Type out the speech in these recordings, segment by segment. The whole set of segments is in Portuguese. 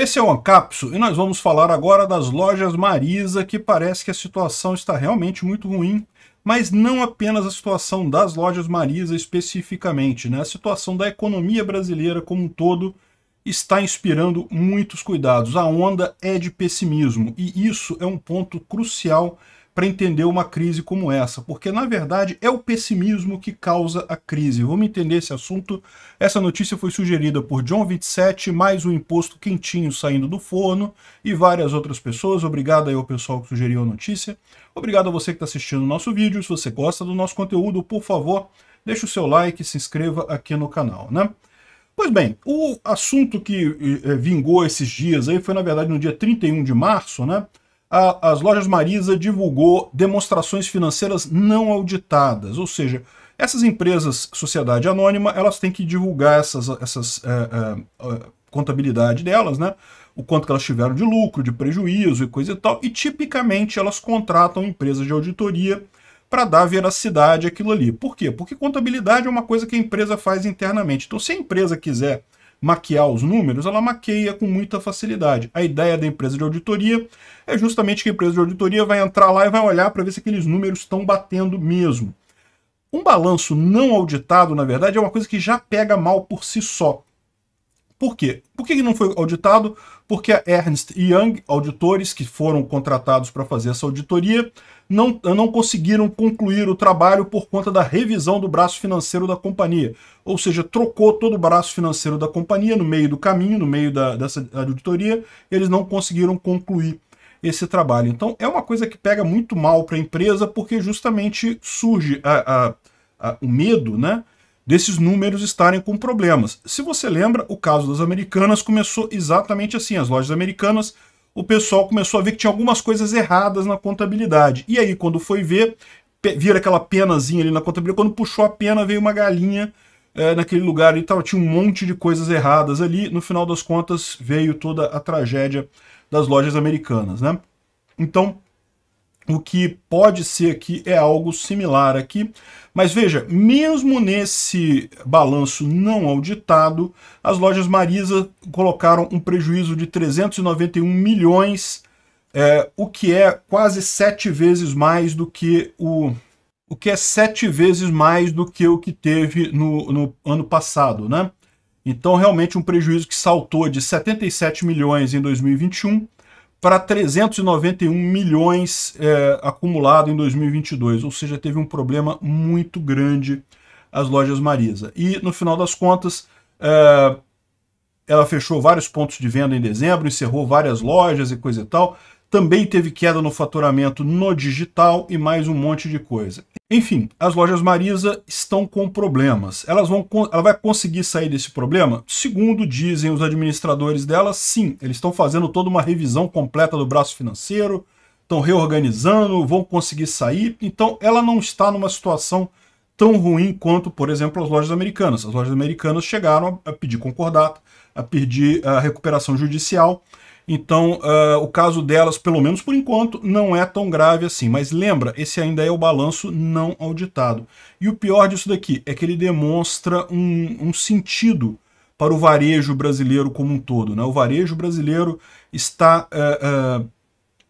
Esse é o Ancapso e nós vamos falar agora das lojas Marisa, que parece que a situação está realmente muito ruim, mas não apenas a situação das lojas Marisa especificamente, né? A situação da economia brasileira como um todo está inspirando muitos cuidados. A onda é de pessimismo e isso é um ponto crucial para entender uma crise como essa, porque na verdade é o pessimismo que causa a crise. Vamos entender esse assunto. Essa notícia foi sugerida por John 27, mais o um imposto quentinho saindo do forno e várias outras pessoas. Obrigado aí ao pessoal que sugeriu a notícia. Obrigado a você que está assistindo o nosso vídeo. Se você gosta do nosso conteúdo, por favor, deixe o seu like e se inscreva aqui no canal, né? Pois bem, o assunto que eh, vingou esses dias aí foi, na verdade, no dia 31 de março, né? a, as lojas Marisa divulgou demonstrações financeiras não auditadas, ou seja, essas empresas, sociedade anônima, elas têm que divulgar essas, essas é, é, contabilidade delas, né? O quanto que elas tiveram de lucro, de prejuízo e coisa e tal. E tipicamente elas contratam empresas de auditoria para dar veracidade àquilo ali. Por quê? Porque contabilidade é uma coisa que a empresa faz internamente. Então, se a empresa quiser maquiar os números, ela maqueia com muita facilidade. A ideia da empresa de auditoria é justamente que a empresa de auditoria vai entrar lá e vai olhar para ver se aqueles números estão batendo mesmo. Um balanço não auditado, na verdade, é uma coisa que já pega mal por si só. Por quê? Por que não foi auditado? Porque a Ernst Young, auditores que foram contratados para fazer essa auditoria, não, não conseguiram concluir o trabalho por conta da revisão do braço financeiro da companhia. Ou seja, trocou todo o braço financeiro da companhia no meio do caminho, no meio da, dessa auditoria, eles não conseguiram concluir esse trabalho. Então é uma coisa que pega muito mal para a empresa, porque justamente surge a, a, a, o medo, né? desses números estarem com problemas. Se você lembra, o caso das americanas começou exatamente assim. As lojas americanas, o pessoal começou a ver que tinha algumas coisas erradas na contabilidade. E aí, quando foi ver, vira aquela penazinha ali na contabilidade. Quando puxou a pena, veio uma galinha é, naquele lugar e tal. Tinha um monte de coisas erradas ali. No final das contas, veio toda a tragédia das lojas americanas, né? Então, o que pode ser aqui é algo similar aqui, mas veja, mesmo nesse balanço não auditado, as lojas Marisa colocaram um prejuízo de 391 milhões, é, o que é quase sete vezes mais do que o o que é sete vezes mais do que o que teve no, no ano passado, né? Então, realmente um prejuízo que saltou de 77 milhões em 2021 para 391 milhões é, acumulado em 2022, ou seja, teve um problema muito grande as lojas Marisa. E no final das contas, é, ela fechou vários pontos de venda em dezembro, encerrou várias lojas e coisa e tal também teve queda no faturamento no digital e mais um monte de coisa. Enfim, as lojas Marisa estão com problemas. Elas vão, ela vai conseguir sair desse problema? Segundo dizem os administradores dela, sim. Eles estão fazendo toda uma revisão completa do braço financeiro, estão reorganizando, vão conseguir sair. Então, ela não está numa situação tão ruim quanto, por exemplo, as lojas americanas. As lojas americanas chegaram a pedir concordata, a pedir a recuperação judicial então, uh, o caso delas, pelo menos por enquanto, não é tão grave assim. Mas lembra, esse ainda é o balanço não auditado. E o pior disso daqui é que ele demonstra um, um sentido para o varejo brasileiro como um todo. Né? O varejo brasileiro está uh, uh,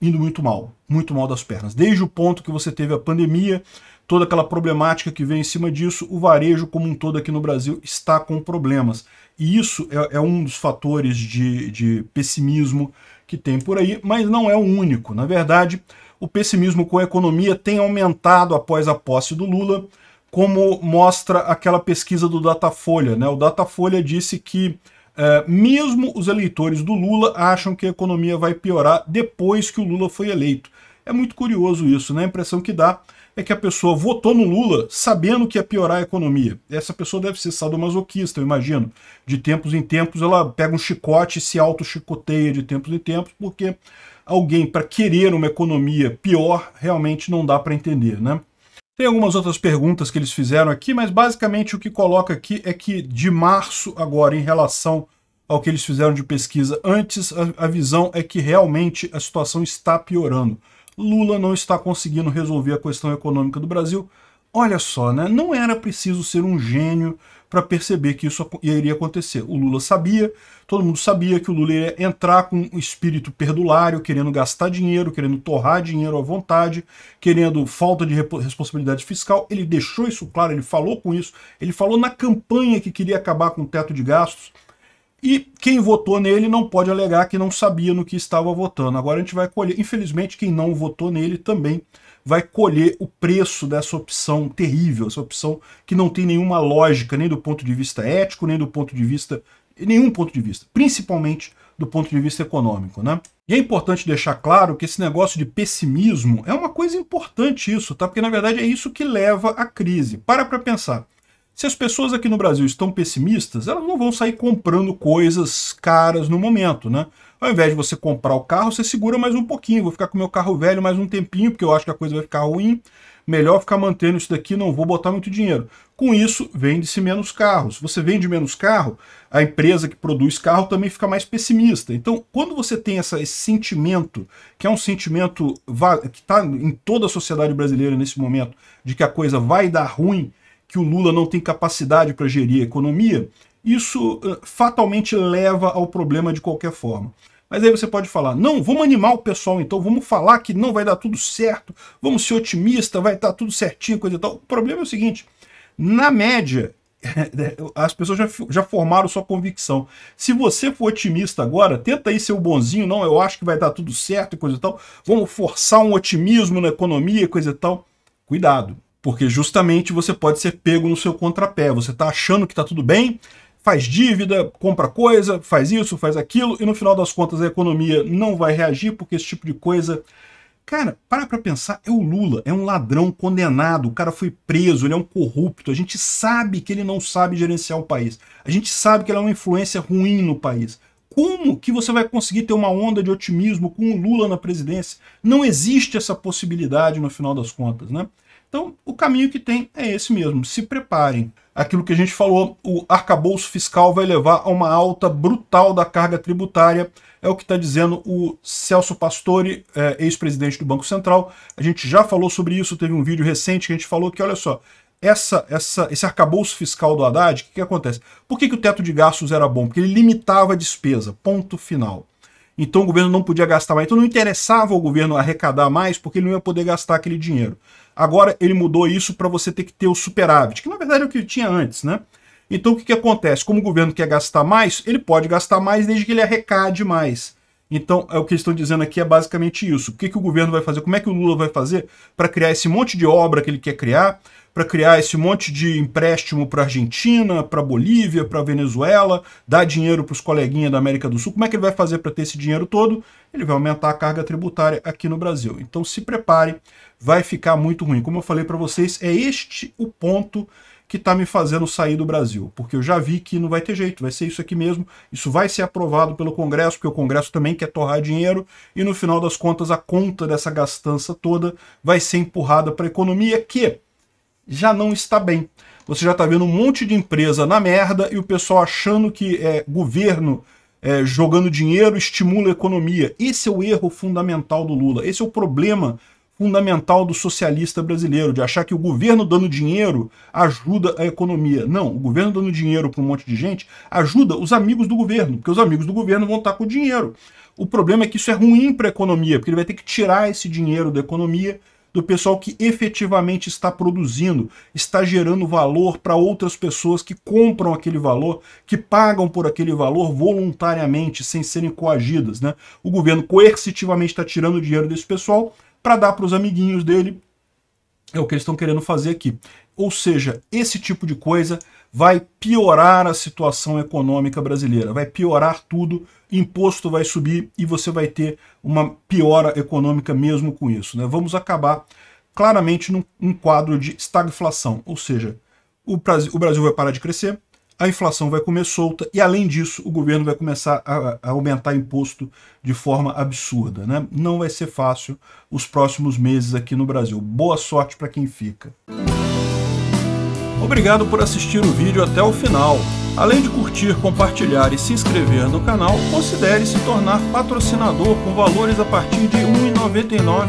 indo muito mal, muito mal das pernas. Desde o ponto que você teve a pandemia, toda aquela problemática que vem em cima disso, o varejo como um todo aqui no Brasil está com problemas. E isso é, é um dos fatores de, de pessimismo que tem por aí, mas não é o único. Na verdade, o pessimismo com a economia tem aumentado após a posse do Lula, como mostra aquela pesquisa do Datafolha. Né? O Datafolha disse que é, mesmo os eleitores do Lula acham que a economia vai piorar depois que o Lula foi eleito. É muito curioso isso, né? A impressão que dá é que a pessoa votou no Lula sabendo que ia piorar a economia. Essa pessoa deve ser sadomasoquista, eu imagino. De tempos em tempos ela pega um chicote e se auto-chicoteia de tempos em tempos, porque alguém para querer uma economia pior realmente não dá para entender, né? Tem algumas outras perguntas que eles fizeram aqui, mas basicamente o que coloca aqui é que de março agora, em relação ao que eles fizeram de pesquisa antes, a, a visão é que realmente a situação está piorando. Lula não está conseguindo resolver a questão econômica do Brasil. Olha só, né? não era preciso ser um gênio para perceber que isso iria acontecer. O Lula sabia, todo mundo sabia que o Lula ia entrar com um espírito perdulário, querendo gastar dinheiro, querendo torrar dinheiro à vontade, querendo falta de responsabilidade fiscal. Ele deixou isso claro, ele falou com isso, ele falou na campanha que queria acabar com o teto de gastos. E quem votou nele não pode alegar que não sabia no que estava votando. Agora a gente vai colher. Infelizmente, quem não votou nele também vai colher o preço dessa opção terrível, essa opção que não tem nenhuma lógica, nem do ponto de vista ético, nem do ponto de vista. nenhum ponto de vista, principalmente do ponto de vista econômico, né? E é importante deixar claro que esse negócio de pessimismo é uma coisa importante isso, tá? Porque na verdade é isso que leva à crise. Para para pensar. Se as pessoas aqui no Brasil estão pessimistas, elas não vão sair comprando coisas caras no momento, né? Ao invés de você comprar o carro, você segura mais um pouquinho. Vou ficar com meu carro velho mais um tempinho, porque eu acho que a coisa vai ficar ruim. Melhor ficar mantendo isso daqui, não vou botar muito dinheiro. Com isso, vende-se menos carros. Você vende menos carro, a empresa que produz carro também fica mais pessimista. Então, quando você tem essa, esse sentimento, que é um sentimento que está em toda a sociedade brasileira nesse momento, de que a coisa vai dar ruim, que o Lula não tem capacidade para gerir a economia, isso fatalmente leva ao problema de qualquer forma. Mas aí você pode falar, não, vamos animar o pessoal então, vamos falar que não vai dar tudo certo, vamos ser otimista, vai estar tá tudo certinho, coisa e tal. O problema é o seguinte, na média, as pessoas já, já formaram sua convicção. Se você for otimista agora, tenta aí ser o bonzinho, não, eu acho que vai dar tudo certo e coisa e tal, vamos forçar um otimismo na economia e coisa e tal. Cuidado, porque justamente você pode ser pego no seu contrapé. Você está achando que está tudo bem, faz dívida, compra coisa, faz isso, faz aquilo, e no final das contas a economia não vai reagir porque esse tipo de coisa. Cara, para para pensar, é o Lula, é um ladrão condenado, o cara foi preso, ele é um corrupto, a gente sabe que ele não sabe gerenciar o país, a gente sabe que ele é uma influência ruim no país. Como que você vai conseguir ter uma onda de otimismo com o Lula na presidência? Não existe essa possibilidade no final das contas, né? Então, o caminho que tem é esse mesmo. Se preparem. Aquilo que a gente falou, o arcabouço fiscal vai levar a uma alta brutal da carga tributária. É o que está dizendo o Celso Pastore, eh, ex-presidente do Banco Central. A gente já falou sobre isso, teve um vídeo recente que a gente falou que, olha só, essa, essa, esse arcabouço fiscal do Haddad, o que, que, acontece? Por que, que o teto de gastos era bom? Porque ele limitava a despesa, ponto final. Então o governo não podia gastar mais. Então não interessava o governo arrecadar mais, porque ele não ia poder gastar aquele dinheiro. Agora ele mudou isso para você ter que ter o superávit, que na verdade é o que tinha antes, né? Então o que, que acontece? Como o governo quer gastar mais, ele pode gastar mais desde que ele arrecade mais. Então, é o que eles estão dizendo aqui é basicamente isso. O que, que o governo vai fazer? Como é que o Lula vai fazer para criar esse monte de obra que ele quer criar, para criar esse monte de empréstimo para Argentina, para Bolívia, para Venezuela, dar dinheiro para os coleguinhas da América do Sul? Como é que ele vai fazer para ter esse dinheiro todo? Ele vai aumentar a carga tributária aqui no Brasil. Então, se prepare, vai ficar muito ruim. Como eu falei para vocês, é este o ponto que está me fazendo sair do Brasil, porque eu já vi que não vai ter jeito, vai ser isso aqui mesmo, isso vai ser aprovado pelo Congresso, porque o Congresso também quer torrar dinheiro, e no final das contas a conta dessa gastança toda vai ser empurrada para a economia que já não está bem. Você já está vendo um monte de empresa na merda e o pessoal achando que é governo é, jogando dinheiro estimula a economia. Esse é o erro fundamental do Lula, esse é o problema fundamental do socialista brasileiro, de achar que o governo dando dinheiro ajuda a economia. Não, o governo dando dinheiro para um monte de gente ajuda os amigos do governo, porque os amigos do governo vão estar com o dinheiro. O problema é que isso é ruim para a economia, porque ele vai ter que tirar esse dinheiro da economia do pessoal que efetivamente está produzindo, está gerando valor para outras pessoas que compram aquele valor, que pagam por aquele valor voluntariamente, sem serem coagidas. Né? O governo coercitivamente está tirando o dinheiro desse pessoal para dar para os amiguinhos dele. É o que eles estão querendo fazer aqui. Ou seja, esse tipo de coisa vai piorar a situação econômica brasileira, vai piorar tudo, imposto vai subir e você vai ter uma piora econômica mesmo com isso. Né? Vamos acabar claramente num, quadro de estagflação, ou seja, o Brasil, o Brasil vai parar de crescer, a inflação vai comer solta e, além disso, o governo vai começar a, a aumentar imposto de forma absurda. Né? Não vai ser fácil os próximos meses aqui no Brasil. Boa sorte para quem fica. Obrigado por assistir o vídeo até o final. Além de curtir, compartilhar e se inscrever no canal, considere se tornar patrocinador com valores a partir de R$ 1,99